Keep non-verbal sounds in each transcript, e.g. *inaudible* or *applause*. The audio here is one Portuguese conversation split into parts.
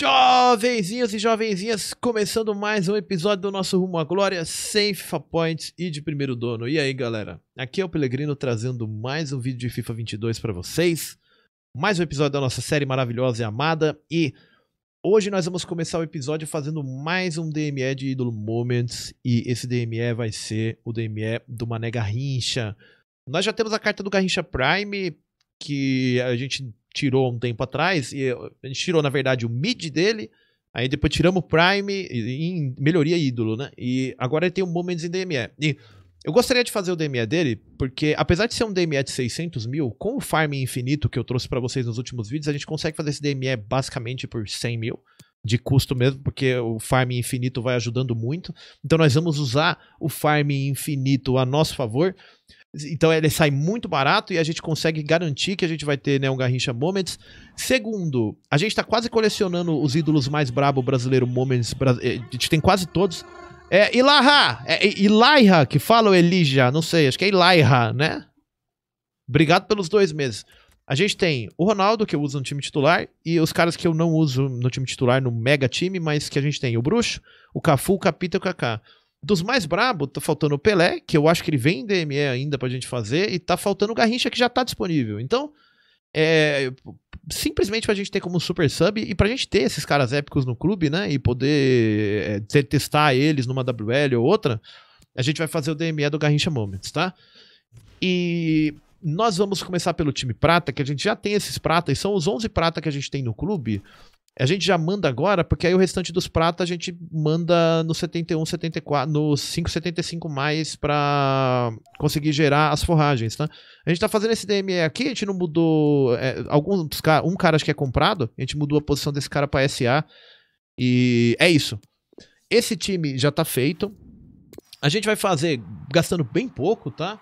Jovenzinhos e jovenzinhas, começando mais um episódio do nosso Rumo à Glória, sem FIFA Points e de primeiro dono. E aí, galera? Aqui é o Pelegrino trazendo mais um vídeo de FIFA 22 para vocês. Mais um episódio da nossa série maravilhosa e amada. E hoje nós vamos começar o episódio fazendo mais um DME de Ídolo Moments. E esse DME vai ser o DME do Mané Garrincha. Nós já temos a carta do Garrincha Prime, que a gente tirou um tempo atrás, e eh, a gente tirou, na verdade, o mid dele, aí depois tiramos o Prime em melhoria ídolo, né? E agora ele tem um Moments em DME. E eu gostaria de fazer o DME dele, porque apesar de ser um DME de 600 mil, com o farm infinito que eu trouxe para vocês nos últimos vídeos, a gente consegue fazer esse DME basicamente por 100 mil de custo mesmo, porque o farm infinito vai ajudando muito. Então nós vamos usar o farm infinito a nosso favor então ele sai muito barato e a gente consegue garantir que a gente vai ter né, um Garrincha Moments. Segundo, a gente está quase colecionando os ídolos mais brabo brasileiro Moments. Eh, a gente tem quase todos. É Ilaha, é Ilaiha que fala o Elijah, não sei, acho que é Ilaiha, né? Obrigado pelos dois meses. A gente tem o Ronaldo, que eu uso no time titular, e os caras que eu não uso no time titular, no mega time, mas que a gente tem o Bruxo, o Cafu, o Capita e o Kaká. Dos mais brabo, tá faltando o Pelé, que eu acho que ele vem em DME ainda pra gente fazer, e tá faltando o Garrincha, que já tá disponível. Então, é, simplesmente pra gente ter como super sub e pra gente ter esses caras épicos no clube, né, e poder é, testar eles numa WL ou outra, a gente vai fazer o DME do Garrincha Moments, tá? E nós vamos começar pelo time prata, que a gente já tem esses pratas, são os 11 prata que a gente tem no clube. A gente já manda agora, porque aí o restante dos pratos a gente manda no 71, 74, no 575 mais para conseguir gerar as forragens, tá? A gente tá fazendo esse DME aqui, a gente não mudou é, alguns um cara acho que é comprado, a gente mudou a posição desse cara para SA e é isso. Esse time já tá feito. A gente vai fazer gastando bem pouco, tá?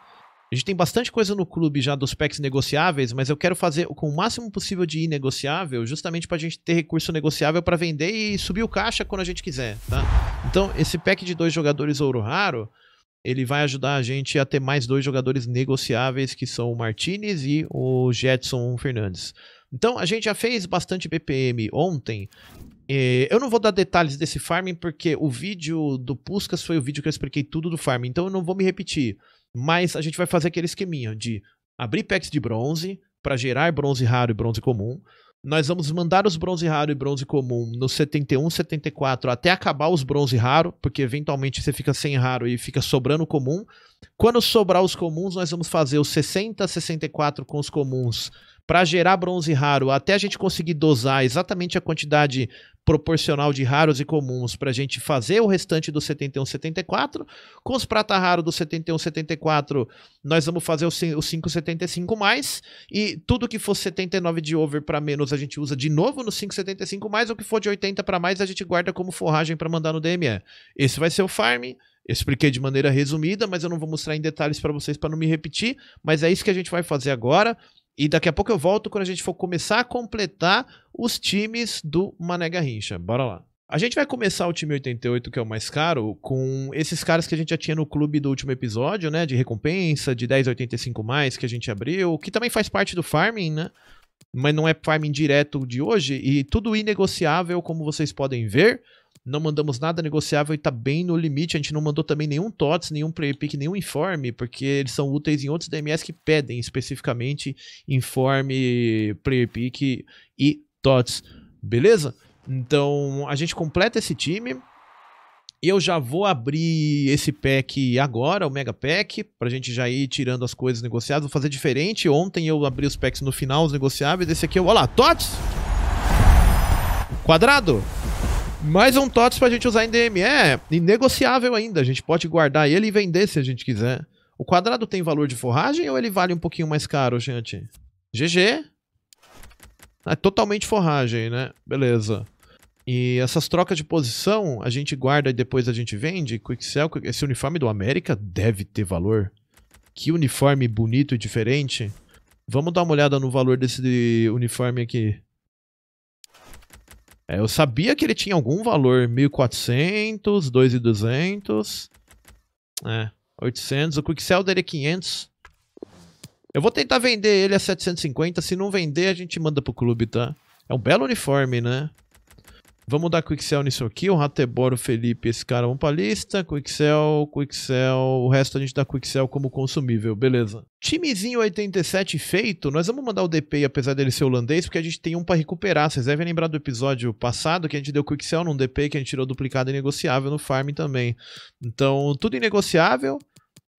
A gente tem bastante coisa no clube já dos packs negociáveis, mas eu quero fazer com o máximo possível de inegociável, justamente para a gente ter recurso negociável para vender e subir o caixa quando a gente quiser, tá? Então, esse pack de dois jogadores ouro raro, ele vai ajudar a gente a ter mais dois jogadores negociáveis, que são o Martinez e o Jetson Fernandes. Então, a gente já fez bastante BPM ontem. É, eu não vou dar detalhes desse farming, porque o vídeo do Puskas foi o vídeo que eu expliquei tudo do farming, então eu não vou me repetir. Mas a gente vai fazer aquele esqueminha de abrir packs de bronze para gerar bronze raro e bronze comum. Nós vamos mandar os bronze raro e bronze comum no 71, 74 até acabar os bronze raro, porque eventualmente você fica sem raro e fica sobrando comum. Quando sobrar os comuns, nós vamos fazer os 60, 64 com os comuns para gerar bronze raro, até a gente conseguir dosar exatamente a quantidade proporcional de raros e comuns para a gente fazer o restante do 7174. Com os prata raro do 7174, nós vamos fazer o 575 mais. E tudo que for 79 de over para menos, a gente usa de novo no 575 mais. O que for de 80 para mais, a gente guarda como forragem para mandar no DME. Esse vai ser o farm. expliquei de maneira resumida, mas eu não vou mostrar em detalhes para vocês para não me repetir. Mas é isso que a gente vai fazer agora. E daqui a pouco eu volto quando a gente for começar a completar os times do Mané Garrincha. Bora lá. A gente vai começar o time 88, que é o mais caro, com esses caras que a gente já tinha no clube do último episódio, né? De recompensa, de 10,85 mais que a gente abriu, que também faz parte do farming, né? Mas não é farming direto de hoje, e tudo inegociável, como vocês podem ver não mandamos nada negociável e tá bem no limite. A gente não mandou também nenhum TOTS, nenhum player pick, nenhum informe, porque eles são úteis em outros DMS que pedem especificamente informe, player pick e TOTS. Beleza? Então a gente completa esse time. Eu já vou abrir esse pack agora, o Mega Pack, pra gente já ir tirando as coisas negociadas. Vou fazer diferente. Ontem eu abri os packs no final, os negociáveis. Esse aqui, é olha lá, TOTS! Quadrado! Mais um TOTS pra gente usar em DM. É, inegociável ainda. A gente pode guardar ele e vender se a gente quiser. O quadrado tem valor de forragem ou ele vale um pouquinho mais caro, gente? GG. É totalmente forragem, né? Beleza. E essas trocas de posição a gente guarda e depois a gente vende. Quicksell, esse uniforme do América deve ter valor. Que uniforme bonito e diferente. Vamos dar uma olhada no valor desse uniforme aqui. É, eu sabia que ele tinha algum valor, 1.400, 2.200, é, 800, o quick sell dele é 500. Eu vou tentar vender ele a 750, se não vender a gente manda pro clube, tá? É um belo uniforme, né? Vamos dar Quickcell nisso aqui. O Rateboro, o Felipe, esse cara vamos pra lista. Quickcell, Quickcell. O resto a gente dá Quickcell como consumível, beleza. Timezinho 87 feito, nós vamos mandar o DP, apesar dele ser holandês, porque a gente tem um para recuperar. Vocês devem lembrar do episódio passado que a gente deu Quickcell num DP que a gente tirou duplicado e negociável no farm também. Então, tudo inegociável.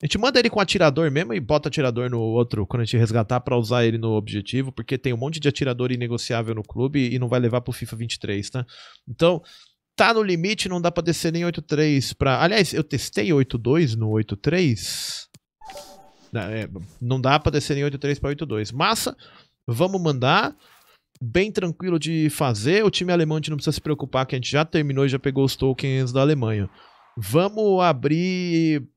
A gente manda ele com atirador mesmo e bota atirador no outro quando a gente resgatar para usar ele no objetivo, porque tem um monte de atirador inegociável no clube e não vai levar pro FIFA 23, tá? Né? Então, tá no limite, não dá para descer nem 8.3 para. Aliás, eu testei 8.2 no 8.3. Não, né, é, não dá para descer nem 8.3 para 8.2. Massa, vamos mandar bem tranquilo de fazer. O time alemão a gente não precisa se preocupar, que a gente já terminou e já pegou os tokens da Alemanha. Vamos abrir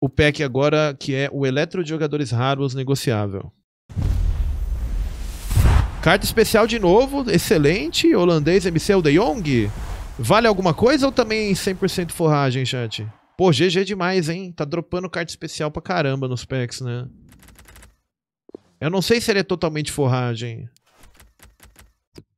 o pack agora que é o Eletro de Jogadores Raros negociável. Carta especial de novo, excelente. Holandês MC o De Jong. Vale alguma coisa ou também 100% forragem, chat? Pô, GG demais, hein? Tá dropando carta especial pra caramba nos packs, né? Eu não sei se ele é totalmente forragem.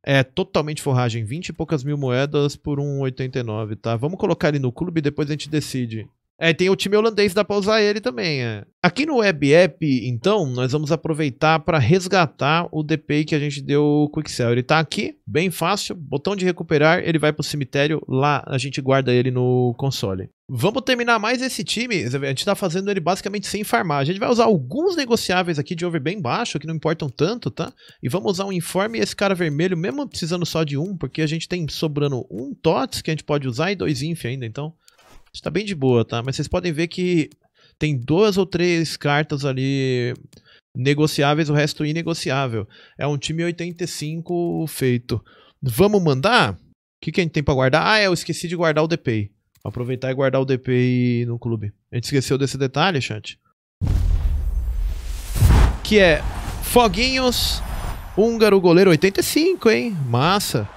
É, totalmente forragem. 20 e poucas mil moedas por 1,89, tá? Vamos colocar ele no clube e depois a gente decide. É, tem o time holandês, dá pra usar ele também. É. Aqui no Web App, então, nós vamos aproveitar para resgatar o DPI que a gente deu o QuickSell. Ele está aqui, bem fácil, botão de recuperar, ele vai para o cemitério, lá a gente guarda ele no console. Vamos terminar mais esse time. A gente está fazendo ele basicamente sem farmar. A gente vai usar alguns negociáveis aqui de over bem baixo, que não importam tanto, tá? E vamos usar um informe e esse cara vermelho, mesmo precisando só de um, porque a gente tem sobrando um TOTS que a gente pode usar e dois INF ainda, então Está bem de boa, tá? Mas vocês podem ver que tem duas ou três cartas ali negociáveis, o resto inegociável. É um time 85 feito. Vamos mandar? O que, que a gente tem para guardar? Ah, é, eu esqueci de guardar o DPI. Aproveitar e guardar o DPI no clube. A gente esqueceu desse detalhe, chat. Que é Foguinhos, húngaro goleiro 85, hein? Massa.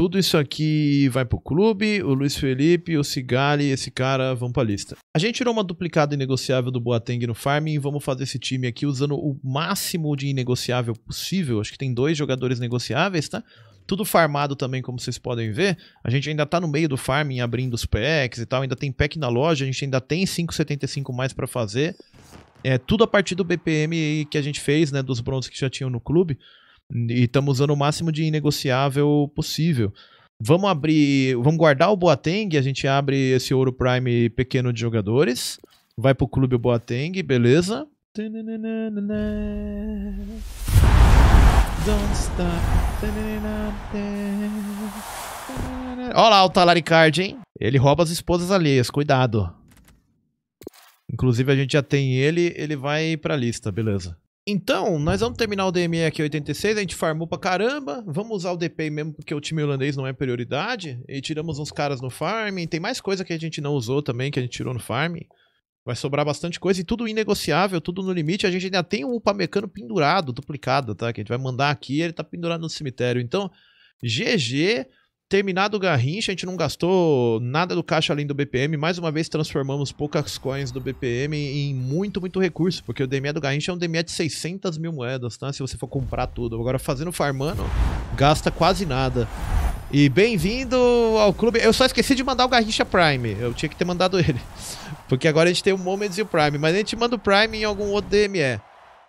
Tudo isso aqui vai pro clube, o Luiz Felipe, o Cigali, esse cara vão pra lista. A gente tirou uma duplicada inegociável do Boateng no farming e vamos fazer esse time aqui usando o máximo de inegociável possível. Acho que tem dois jogadores negociáveis, tá? Tudo farmado também, como vocês podem ver. A gente ainda tá no meio do farming, abrindo os packs e tal. Ainda tem pack na loja, a gente ainda tem 5,75 mais para fazer. É tudo a partir do BPM que a gente fez, né? Dos bronzes que já tinham no clube e estamos usando o máximo de inegociável possível. Vamos abrir, vamos guardar o Boateng, a gente abre esse ouro prime pequeno de jogadores, vai pro clube Boateng, beleza? Olha lá o Talaricard, hein? Ele rouba as esposas alheias, cuidado. Inclusive a gente já tem ele, ele vai pra lista, beleza. Então, nós vamos terminar o DME aqui 86, a gente farmou pra caramba, vamos usar o DP mesmo porque o time holandês não é prioridade, e tiramos uns caras no farm, tem mais coisa que a gente não usou também, que a gente tirou no farm. Vai sobrar bastante coisa e tudo inegociável, tudo no limite. A gente ainda tem o Upamecano pendurado, duplicado, tá? Que a gente vai mandar aqui, ele tá pendurado no cemitério. Então, GG, terminado o Garrincha, a gente não gastou nada do caixa além do BPM. Mais uma vez, transformamos poucas coins do BPM em muito, muito recurso, porque o DME do Garrincha é um DME de 600 mil moedas, tá? Se você for comprar tudo. Agora, fazendo farmando, gasta quase nada. E bem-vindo ao clube. Eu só esqueci de mandar o Garrincha Prime. Eu tinha que ter mandado ele. *laughs* Porque agora a gente tem o Moments e o Prime. Mas a gente manda o Prime em algum outro DME.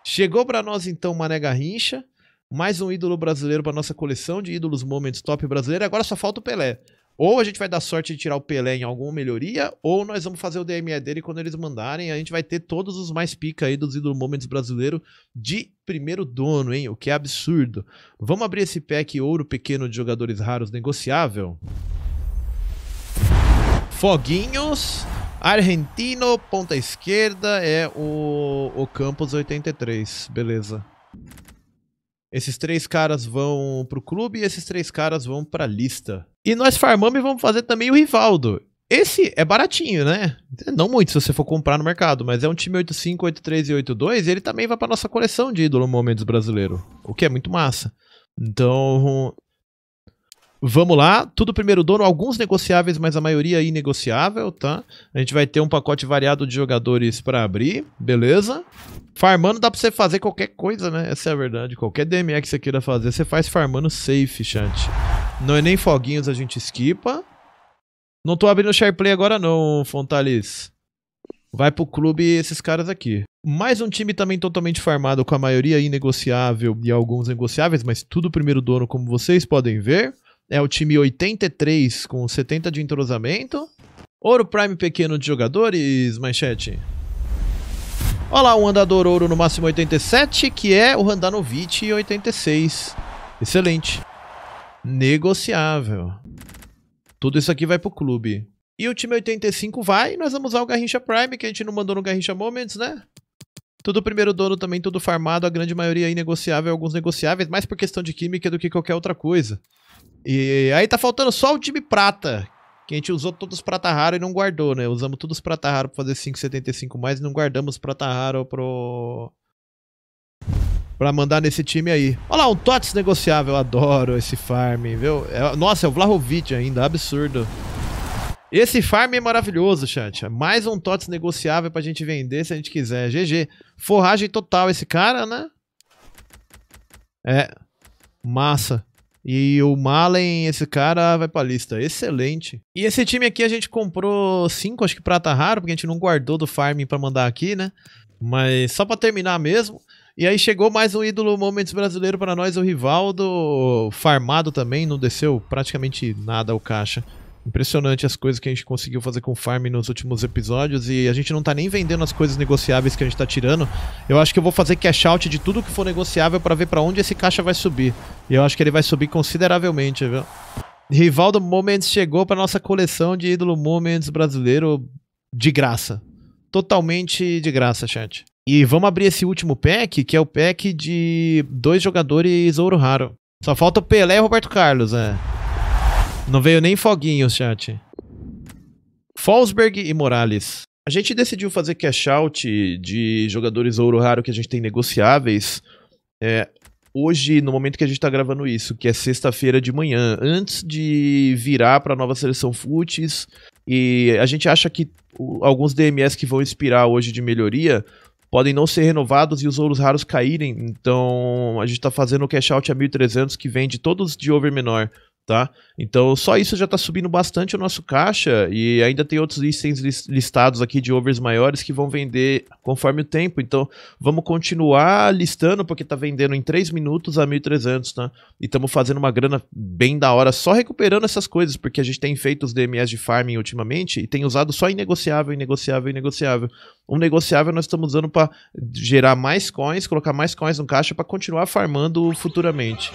Chegou para nós, então, Mané Garrincha mais um ídolo brasileiro para nossa coleção de ídolos Moments Top brasileiro. Agora só falta o Pelé. Ou a gente vai dar sorte de tirar o Pelé em alguma melhoria, ou nós vamos fazer o DME dele quando eles mandarem. A gente vai ter todos os mais pica aí dos ídolos Moments brasileiro de primeiro dono, hein? O que é absurdo. Vamos abrir esse pack ouro pequeno de jogadores raros negociável? Foguinhos. Argentino, ponta esquerda, é o, o Campos 83. Beleza. Esses três caras vão pro clube e esses três caras vão pra lista. E nós farmamos e vamos fazer também o Rivaldo. Esse é baratinho, né? Não muito se você for comprar no mercado, mas é um time 85, 83 e 82 e ele também vai pra nossa coleção de ídolo momentos brasileiro, o que é muito massa. Então, Vamos lá, tudo primeiro dono, alguns negociáveis, mas a maioria é inegociável, tá? A gente vai ter um pacote variado de jogadores para abrir, beleza? farmando dá pra você fazer qualquer coisa, né? Essa é a verdade. Qualquer DME que você queira fazer, você faz farmando safe, Shante. Não é nem foguinhos a gente esquipa. Não tô abrindo SharePlay agora não, Fontalis. Vai pro clube esses caras aqui. Mais um time também totalmente farmado, com a maioria inegociável e alguns negociáveis, mas tudo primeiro dono, como vocês podem ver. É o time 83, com 70 de entrosamento. Ouro Prime pequeno de jogadores, manchete. Olha lá o um andador ouro no máximo 87, que é o Randanovic 86. Excelente. Negociável. Tudo isso aqui vai pro clube. E o time 85 vai, nós vamos usar o Garrincha Prime, que a gente não mandou no Garrincha Moments, né? Tudo primeiro dono também, tudo farmado, a grande maioria aí negociável, alguns negociáveis, mais por questão de química do que qualquer outra coisa. E aí tá faltando só o time prata, que a gente usou todos os prata raro e não guardou, né? Usamos todos os prata raro pra fazer 5,75 mais e não guardamos prata raro pro. Pra mandar nesse time aí. Olha lá, um TOTS negociável. Adoro esse farm, viu? É, nossa, é o Vlahovic ainda. Absurdo. Esse farm é maravilhoso, chat. É mais um TOTS negociável pra gente vender se a gente quiser. GG. Forragem total esse cara, né? É. Massa. E o Malen, esse cara, vai pra lista. Excelente. E esse time aqui a gente comprou 5, acho que prata raro porque a gente não guardou do farming para mandar aqui, né? Mas só para terminar mesmo. E aí chegou mais um ídolo Moments brasileiro para nós, o Rivaldo, farmado também, não desceu praticamente nada o caixa. Impressionante as coisas que a gente conseguiu fazer com o farm nos últimos episódios e a gente não tá nem vendendo as coisas negociáveis que a gente tá tirando. Eu acho que eu vou fazer cash out de tudo que for negociável para ver para onde esse caixa vai subir. E eu acho que ele vai subir consideravelmente, viu? Rivaldo Moments chegou para nossa coleção de ídolo Moments brasileiro de graça. Totalmente de graça, chat. E vamos abrir esse último pack, que é o pack de dois jogadores ouro raro. Só falta o Pelé e o Roberto Carlos, né? Não veio nem foguinho, chat. Falsberg e Morales. A gente decidiu fazer cash out de jogadores ouro raro que a gente tem negociáveis é, hoje, no momento que a gente está gravando isso, que é sexta-feira de manhã, antes de virar para a nova seleção Futs. E a gente acha que alguns DMS que vão inspirar hoje de melhoria podem não ser renovados e os ouros raros caírem. Então a gente está fazendo o cash out a 1.300 que vende todos de over menor tá? Então, só isso já está subindo bastante o nosso caixa e ainda tem outros itens listados aqui de overs maiores que vão vender conforme o tempo. Então, vamos continuar listando porque está vendendo em 3 minutos a 1.300, tá? E estamos né? fazendo uma grana bem da hora só recuperando essas coisas, porque a gente tem feito os DMS de farming ultimamente e tem usado só inegociável, inegociável, inegociável. Um negociável nós estamos usando para gerar mais coins, colocar mais coins no caixa para continuar farmando futuramente.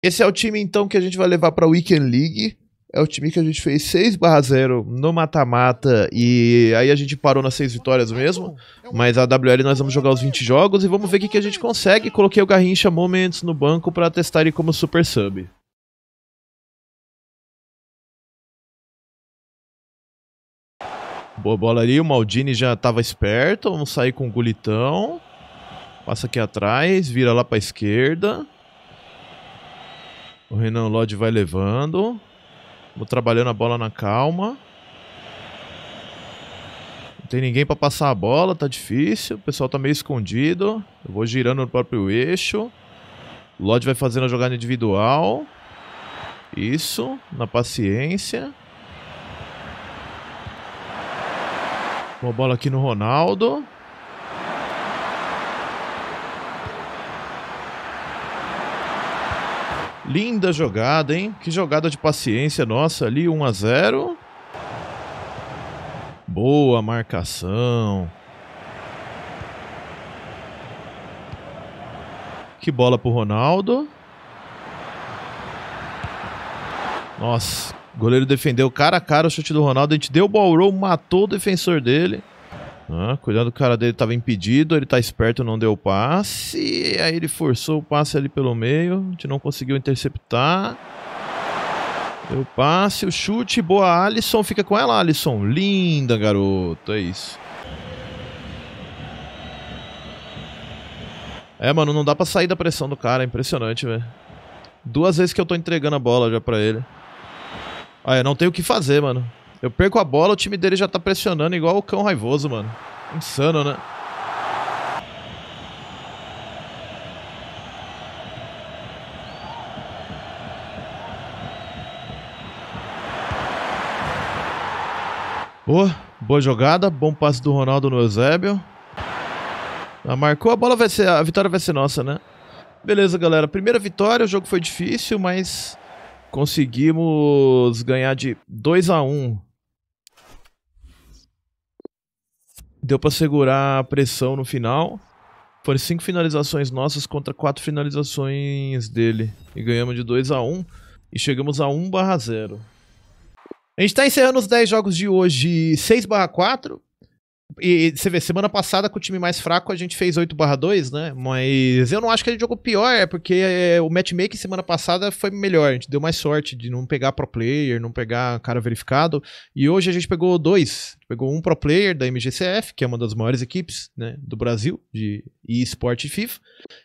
Esse é o time, então, que a gente vai levar para a Weekend League. É o time que a gente fez 6/0 no mata-mata e aí a gente parou nas 6 vitórias mesmo. Mas a WL nós vamos jogar os 20 jogos e vamos ver o que, que a gente consegue. Coloquei o Garrincha Moments no banco para testar ele como super sub. Boa bola ali, o Maldini já estava esperto. Vamos sair com o Gulitão. Passa aqui atrás, vira lá para a esquerda. O Renan Lodge vai levando. Vou trabalhando a bola na calma. Não tem ninguém para passar a bola, tá difícil. O pessoal tá meio escondido. Eu vou girando no próprio eixo. O Lodge vai fazendo a jogada individual. Isso, na paciência. Uma bola aqui no Ronaldo. Linda jogada, hein? Que jogada de paciência nossa ali, 1 a 0. Boa marcação. Que bola pro Ronaldo. Nossa, o goleiro defendeu cara a cara o chute do Ronaldo. A gente deu o ball roll, matou o defensor dele. Ah, cuidado, o cara dele tava impedido, ele tá esperto, não deu passe. Aí ele forçou o passe ali pelo meio, a gente não conseguiu interceptar. Deu passe, o chute, boa Alisson, fica com ela, Alisson. Linda, garoto, é isso. É, mano, não dá pra sair da pressão do cara, é impressionante, velho. Duas vezes que eu tô entregando a bola já pra ele. Ah, é, não tenho o que fazer, mano. Eu perco a bola, o time dele já tá pressionando igual o cão raivoso, mano. Insano, né? Oh, boa jogada, bom passe do Ronaldo no Eusébio. Ah, marcou, a bola vai ser, a vitória vai ser nossa, né? Beleza, galera. Primeira vitória, o jogo foi difícil, mas conseguimos ganhar de 2 a 1 Deu para segurar a pressão no final. Foram cinco finalizações nossas contra quatro finalizações dele. E ganhamos de 2 a 1 um, e chegamos a 1 barra 0. A gente está encerrando os 10 jogos de hoje 6 barra 4. E, você vê, semana passada com o time mais fraco a gente fez 8 barra 2, né? Mas eu não acho que a gente jogou pior, é porque é, o matchmaking semana passada foi melhor. A gente deu mais sorte de não pegar pro player, não pegar cara verificado. E hoje a gente pegou dois. Pegou um pro player da MGCF, que é uma das maiores equipes né, do Brasil, de eSport e FIFA.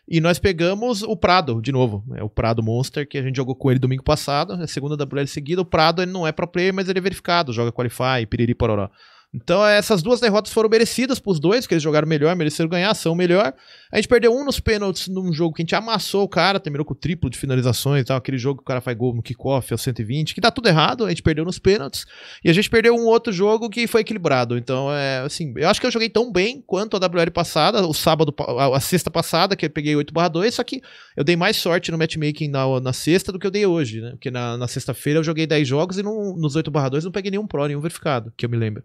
E nós pegamos o Prado, de novo. É o Prado Monster, que a gente jogou com ele domingo passado. É a segunda WL seguida. O Prado ele não é pro player, mas ele é verificado. Joga Qualify, piriri, pororó. Então, essas duas derrotas foram merecidas pros dois, que eles jogaram melhor, mereceram ganhar, são melhor. A gente perdeu um nos pênaltis num jogo que a gente amassou o cara, terminou com o triplo de finalizações e tal, aquele jogo que o cara faz gol no kickoff aos 120, que dá tudo errado, a gente perdeu nos pênaltis. E a gente perdeu um outro jogo que foi equilibrado. Então, é assim, eu acho que eu joguei tão bem quanto a WL passada, o sábado, a, a sexta passada, que eu peguei 8/2, só que eu dei mais sorte no matchmaking na, na sexta do que eu dei hoje, né? Porque na, na sexta-feira eu joguei 10 jogos e não, nos 8/2 não peguei nenhum pro, nenhum verificado, que eu me lembro.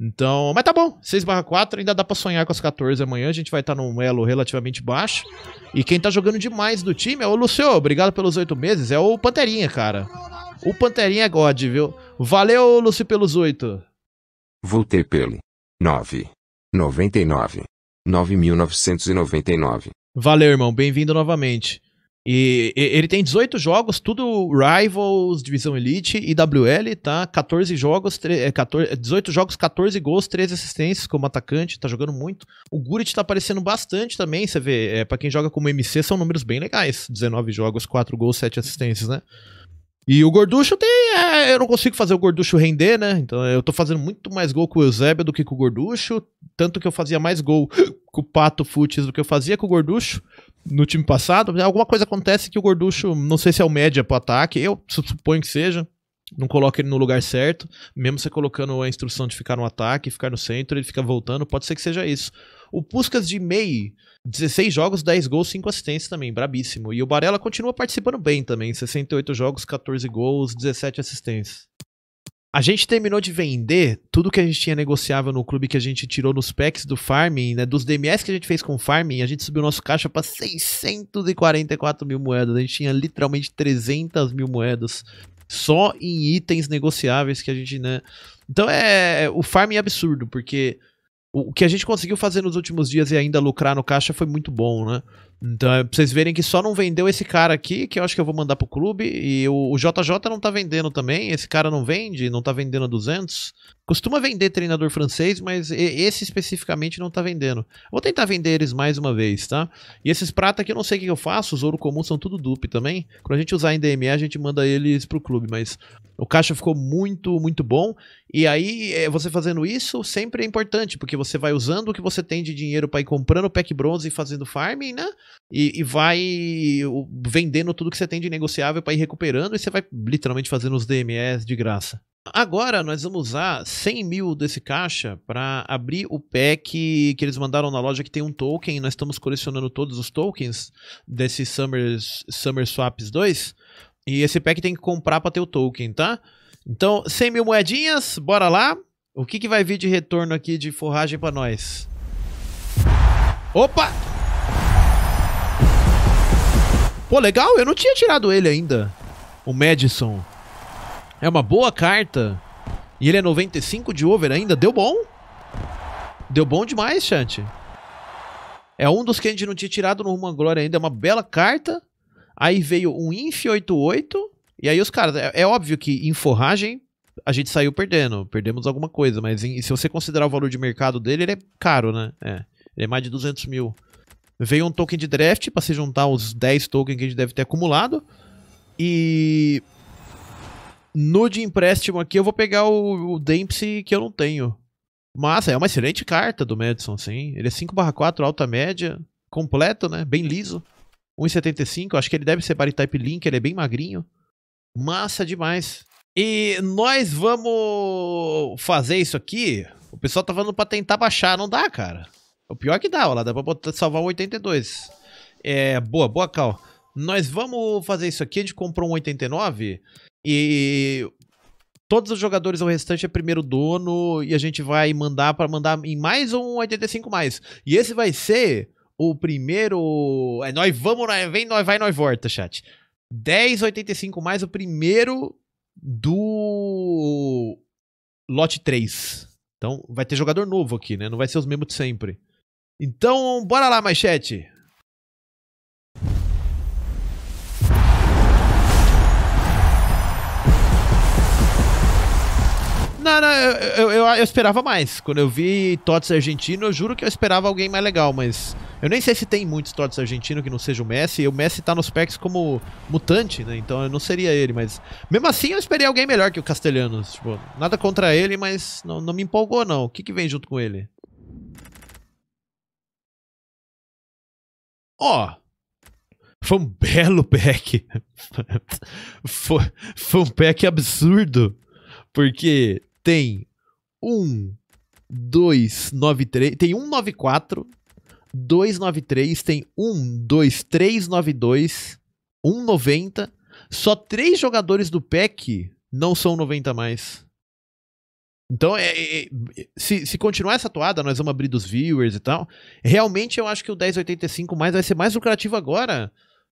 Então, mas tá bom, 6 4, ainda dá pra sonhar com as 14 amanhã, a gente vai estar tá num elo relativamente baixo. E quem tá jogando demais do time é o Lucio, obrigado pelos 8 meses, é o Panterinha, cara. O Panterinha é God, viu? Valeu, Lucio, pelos 8. Voltei pelo 9. 99. 9.999. Valeu, irmão, bem-vindo novamente. E, e, ele tem 18 jogos, tudo Rivals, Divisão Elite e WL, tá? 14 jogos, 14, 18 é, é, jogos, 14 gols, 13 assistências como atacante, tá jogando muito. O Gurit tá aparecendo bastante também, você vê, é, para quem joga como MC são números bem legais, 19 jogos, 4 gols, 7 assistências, né? E o Gorducho tem. É, eu não consigo fazer o Gorducho render, né? Então eu tô fazendo muito mais gol com o Eusébio do que com o Gorducho. Tanto que eu fazia mais gol *gasps* com o Pato Futs do que eu fazia com o Gorducho no time passado. Alguma coisa acontece que o Gorducho, não sei se é o média pro ataque, eu suponho que seja. Não coloca ele no lugar certo, mesmo você colocando a instrução de ficar no ataque, ficar no centro, ele fica voltando, pode ser que seja isso. O Puskas de MEI, 16 jogos, 10 gols, 5 assistências também, brabíssimo. E o Barella continua participando bem também, 68 jogos, 14 gols, 17 assistências. A gente terminou de vender tudo que a gente tinha negociável no clube que a gente tirou nos packs do farming, né? Dos DMS que a gente fez com o farming, a gente subiu nosso caixa para 644 mil moedas. A gente tinha literalmente 300 mil moedas só em itens negociáveis que a gente, né? Então é. é o farming é absurdo, porque o que a gente conseguiu fazer nos últimos dias e ainda lucrar no caixa foi muito bom, né? Então, é pra vocês verem que só não vendeu esse cara aqui, que eu acho que eu vou mandar pro clube. E o, o JJ não tá vendendo também. Esse cara não vende, não tá vendendo a 200. Costuma vender treinador francês, mas esse especificamente não tá vendendo. Vou tentar vender eles mais uma vez, tá? E esses prata aqui eu não sei o que eu faço. Os ouro comum são tudo dupe também. Quando a gente usar em DME, a gente manda eles pro clube. Mas o caixa ficou muito, muito bom. E aí, é, você fazendo isso sempre é importante, porque você vai usando o que você tem de dinheiro para ir comprando pack bronze e fazendo farming, né? e, e, vai vendendo tudo que você tem de negociável para ir recuperando e você vai literalmente fazendo os DMS de graça. Agora nós vamos usar 100 mil desse caixa para abrir o pack que eles mandaram na loja que tem um token. Nós estamos colecionando todos os tokens desse Summer, Summer Swaps 2. E esse pack tem que comprar para ter o token, tá? Então, 100 mil moedinhas, bora lá. O que, que vai vir de retorno aqui de forragem para nós? Opa! Pô, legal, eu não tinha tirado ele ainda. O Madison. É uma boa carta. E ele é 95 de over ainda. Deu bom. Deu bom demais, chat. É um dos que a gente não tinha tirado no Human Glória ainda. É uma bela carta. Aí veio um Inf 88. E aí os caras... É, é óbvio que em forragem a gente saiu perdendo. Perdemos alguma coisa. Mas em, se você considerar o valor de mercado dele, ele é caro, né? É. Ele é mais de 200 mil. Veio um token de draft para se juntar aos 10 tokens que a gente deve ter acumulado. E no de empréstimo aqui eu vou pegar o, o Dempsey que eu não tenho. Mas é uma excelente carta do Madison, sim. Ele é 5/4, alta média, completo, né? Bem liso. 1,75. Acho que ele deve ser body type link, ele é bem magrinho. Massa demais. E nós vamos fazer isso aqui. O pessoal tá falando pra tentar baixar. Não dá, cara. O pior é que dá, lá dá pra botar, salvar um 82. É, boa, boa, Cal. Nós vamos fazer isso aqui, a gente comprou um 89 e todos os jogadores, o restante é primeiro dono e a gente vai mandar para mandar em mais um 85 mais. E esse vai ser o primeiro, é nós vamos, nós vem, nós vai, nós volta, chat. 10 85 mais o primeiro do lote 3. Então vai ter jogador novo aqui, né? Não vai ser os mesmos de sempre. Então, bora lá, manchete! Não, não, eu, eu, eu, eu, esperava mais. Quando eu vi Tots argentino, eu juro que eu esperava alguém mais legal, mas. Eu nem sei se tem muitos Tots argentino que não seja o Messi. E o Messi tá nos packs como mutante, né? Então eu não seria ele, mas. Mesmo assim, eu esperei alguém melhor que o Castelhanos. Tipo, nada contra ele, mas não, não me empolgou, não. O que, que vem junto com ele? Ó, oh, foi um belo pack. *laughs* foi, foi um pack absurdo. Porque tem um, dois, nove, três. Tem um, nove, quatro. 293, tem 1, 2, 3, 9, 2, 1, 90. Só três jogadores do pack não são 90 mais. Então, é, é, é, se, se, continuar essa toada, nós vamos abrir dos viewers e tal. Realmente, eu acho que o 1085 mais vai ser mais lucrativo agora,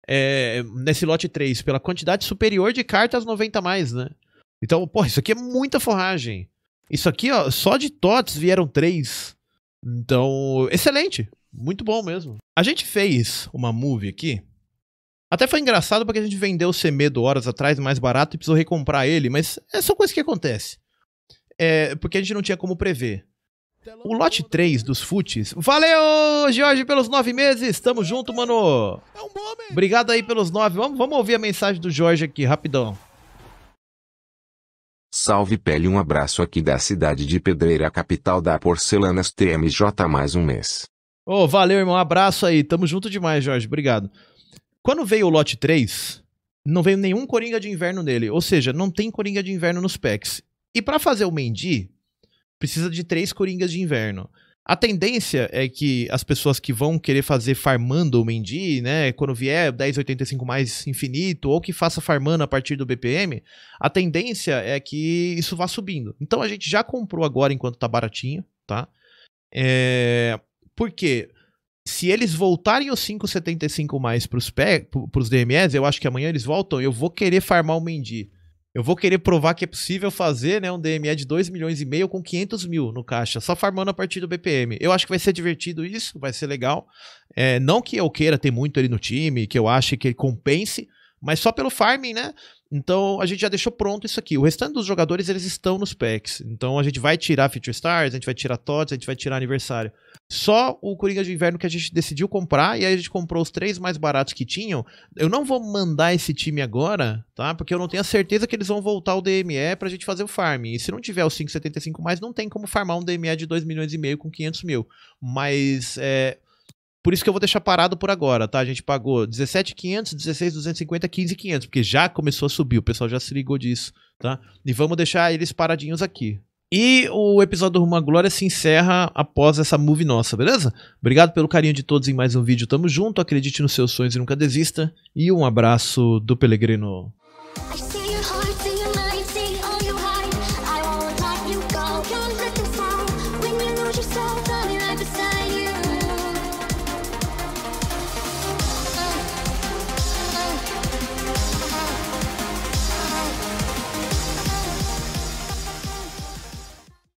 é, nesse lote 3, pela quantidade superior de cartas 90 mais, né? Então, pô, isso aqui é muita forragem. Isso aqui, ó, só de TOTS vieram 3. Então, excelente. Muito bom mesmo. A gente fez uma move aqui. Até foi engraçado porque a gente vendeu o Semedo horas atrás mais barato e precisou recomprar ele, mas é só coisa que acontece é, porque a gente não tinha como prever. O lote 3 dos futs. Valeu, Jorge, pelos nove meses. Tamo junto, mano. Obrigado aí pelos nove. Vamos, vamos ouvir a mensagem do Jorge aqui, rapidão. Salve Pele, um abraço aqui da cidade de Pedreira, capital da porcelanas TMJ, mais um mês. Ô, oh, valeu, irmão. Abraço aí. Tamo junto demais, Jorge. Obrigado. Quando veio o lote 3, não veio nenhum Coringa de Inverno nele. Ou seja, não tem Coringa de Inverno nos packs. E para fazer o Mendy, precisa de três coringas de inverno. A tendência é que as pessoas que vão querer fazer farmando o Mendy, né, quando vier 10,85 mais infinito, ou que faça farmando a partir do BPM, a tendência é que isso vá subindo. Então a gente já comprou agora enquanto tá baratinho, tá? É... Porque se eles voltarem os 5,75 mais pros, os pros DMS, eu acho que amanhã eles voltam, eu vou querer farmar o Mendy. Eu vou querer provar que é possível fazer né, um DME de 2 milhões e meio com 500 mil no caixa, só farmando a partir do BPM. Eu acho que vai ser divertido isso, vai ser legal. É, não que eu queira ter muito ele no time, que eu ache que ele compense, mas só pelo farming, né? Então a gente já deixou pronto isso aqui. O restante dos jogadores eles estão nos packs. Então a gente vai tirar Future Stars, a gente vai tirar Tots, a gente vai tirar Aniversário. Só o Coringa de Inverno que a gente decidiu comprar e aí a gente comprou os três mais baratos que tinham. Eu não vou mandar esse time agora, tá? Porque eu não tenho a certeza que eles vão voltar o DME pra gente fazer o farm. E se não tiver os 5,75 mais, não tem como farmar um DME de 2 milhões e meio com 500 mil. Mas é, por isso que eu vou deixar parado por agora, tá? A gente pagou 17,500, 16,250, 15,500, porque já começou a subir, o pessoal já se ligou disso, tá? E vamos deixar eles paradinhos aqui. E o episódio do Rumo à Glória se encerra após essa move nossa, beleza? Obrigado pelo carinho de todos em mais um vídeo. Tamo junto, acredite nos seus sonhos e nunca desista. E um abraço do Pelegrino.